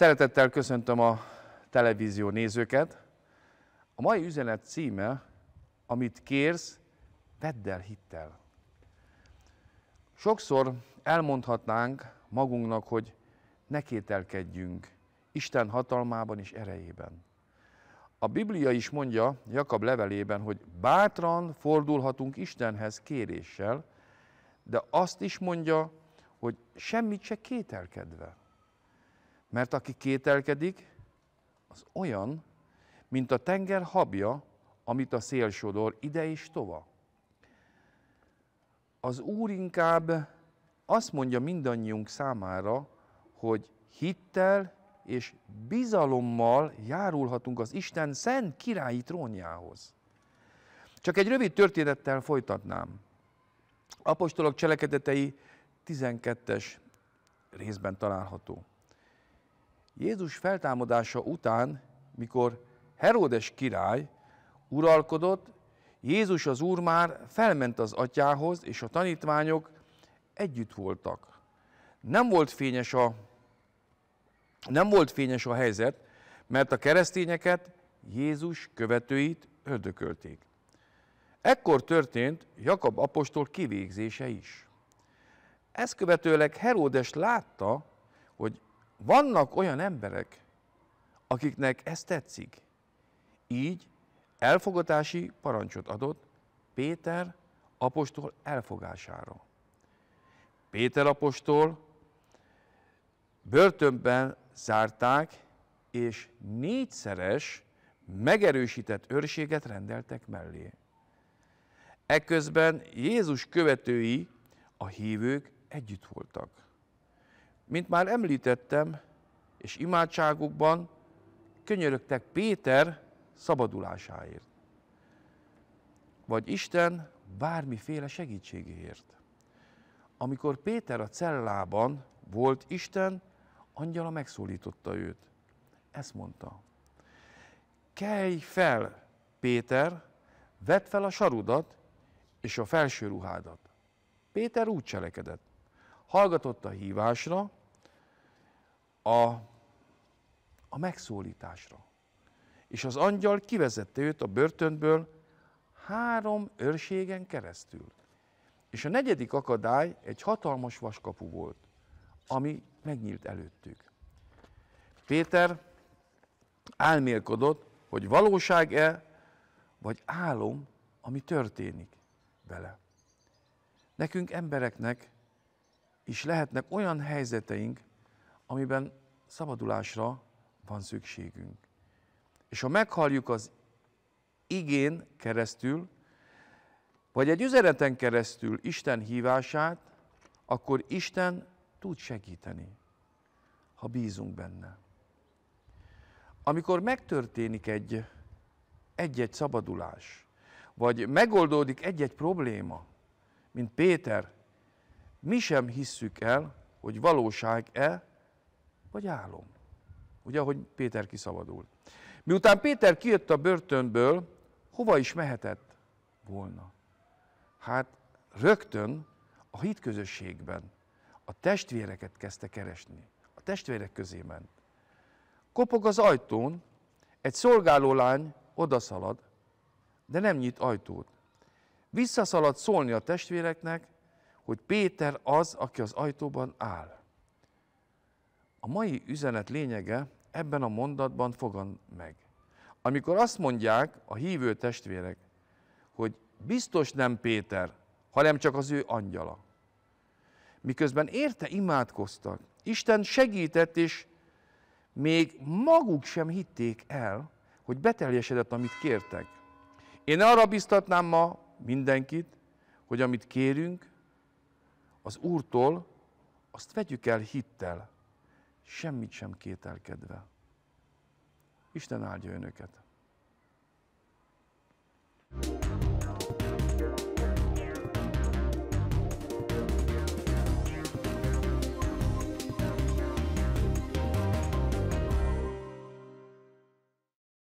Szeretettel köszöntöm a televízió nézőket. A mai üzenet címe, amit kérsz, vedd el hittel. Sokszor elmondhatnánk magunknak, hogy ne kételkedjünk Isten hatalmában és erejében. A Biblia is mondja Jakab levelében, hogy bátran fordulhatunk Istenhez kéréssel, de azt is mondja, hogy semmit se kételkedve. Mert aki kételkedik, az olyan, mint a tenger habja, amit a szél sodor ide és tova. Az Úr inkább azt mondja mindannyiunk számára, hogy hittel és bizalommal járulhatunk az Isten szent királyi trónjához. Csak egy rövid történettel folytatnám. Apostolok cselekedetei 12-es részben található. Jézus feltámadása után, mikor Heródes király uralkodott, Jézus az Úr már felment az atyához, és a tanítványok együtt voltak. Nem volt fényes a, nem volt fényes a helyzet, mert a keresztényeket Jézus követőit öldökölték. Ekkor történt Jakab apostol kivégzése is. Ezt követőleg Heródes látta, hogy vannak olyan emberek, akiknek ez tetszik. Így elfogatási parancsot adott Péter apostol elfogására. Péter apostol börtönben zárták, és négyszeres megerősített őrséget rendeltek mellé. Ekközben Jézus követői, a hívők együtt voltak. Mint már említettem, és imádságukban könyörögtek Péter szabadulásáért, vagy Isten bármiféle segítségéért. Amikor Péter a cellában volt Isten, angyala megszólította őt. Ezt mondta. Kelj fel, Péter, vedd fel a sarudat és a felső ruhádat. Péter úgy cselekedett. Hallgatott a hívásra, a, a megszólításra. És az angyal kivezette őt a börtönből három őrségen keresztül. És a negyedik akadály egy hatalmas vaskapu volt, ami megnyílt előttük. Péter álmélkodott, hogy valóság-e, vagy álom, ami történik vele. Nekünk embereknek is lehetnek olyan helyzeteink, amiben szabadulásra van szükségünk. És ha meghalljuk az igén keresztül, vagy egy üzeneten keresztül Isten hívását, akkor Isten tud segíteni, ha bízunk benne. Amikor megtörténik egy egy-egy szabadulás, vagy megoldódik egy-egy probléma, mint Péter, mi sem hisszük el, hogy valóság-e, vagy álom. Ugye, ahogy Péter kiszabadul. Miután Péter kijött a börtönből, hova is mehetett volna? Hát rögtön a hitközösségben a testvéreket kezdte keresni. A testvérek közé ment. Kopog az ajtón, egy szolgáló lány odaszalad, de nem nyit ajtót. Visszaszalad szólni a testvéreknek, hogy Péter az, aki az ajtóban áll. A mai üzenet lényege ebben a mondatban fogan meg. Amikor azt mondják a hívő testvérek, hogy biztos nem Péter, hanem csak az ő angyala. Miközben érte imádkoztak, Isten segített, és még maguk sem hitték el, hogy beteljesedett, amit kértek. Én arra biztatnám ma mindenkit, hogy amit kérünk, az Úrtól, azt vegyük el hittel, semmit sem kételkedve. Isten áldja önöket! thank you